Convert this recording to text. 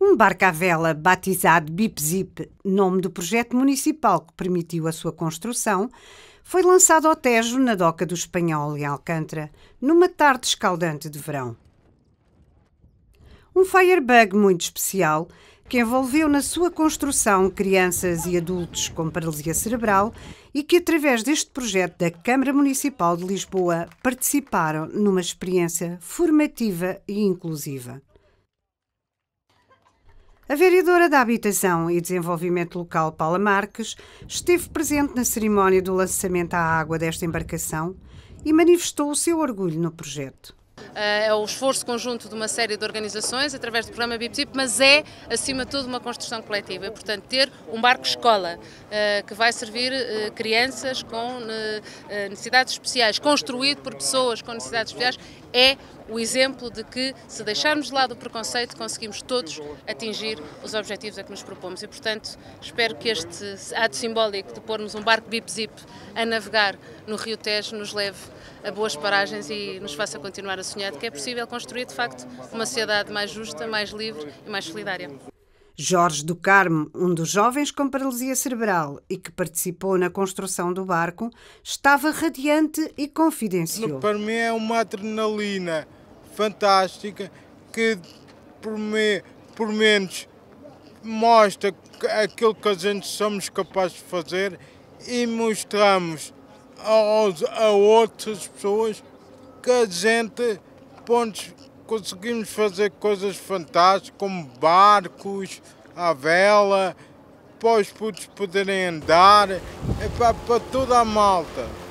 Um barco à vela batizado Bipzip, nome do projeto municipal que permitiu a sua construção, foi lançado ao Tejo, na doca do Espanhol, em Alcântara, numa tarde escaldante de verão. Um firebug muito especial que envolveu na sua construção crianças e adultos com paralisia cerebral e que, através deste projeto da Câmara Municipal de Lisboa, participaram numa experiência formativa e inclusiva. A vereadora da Habitação e Desenvolvimento Local, Paula Marques, esteve presente na cerimónia do lançamento à água desta embarcação e manifestou o seu orgulho no projeto eh, é o esforço conjunto de uma série de organizações através do programa BIPTIP, mas é, acima de tudo, uma construção coletiva. É portanto, ter um barco-escola eh, que vai servir eh, crianças com necessidades especiais, construído por pessoas com necessidades especiais, é o exemplo de que, se deixarmos de lado o preconceito, conseguimos todos atingir os objetivos a que nos propomos. E, portanto, espero que este ato simbólico de pormos um barco bip-zip a navegar no Rio Tejo nos leve a boas paragens e nos faça continuar a sonhar de que é possível construir, de facto, uma sociedade mais justa, mais livre e mais solidária. Jorge do Carmo, um dos jovens com paralisia cerebral e que participou na construção do barco, estava radiante e confidencial. Para mim é uma adrenalina fantástica que, por, me, por menos, mostra aquilo que a gente somos capazes de fazer e mostramos aos, a outras pessoas que a gente, pontos conseguimos fazer coisas fantásticas, como barcos, a vela, para os putos poderem andar, é para, para toda a malta.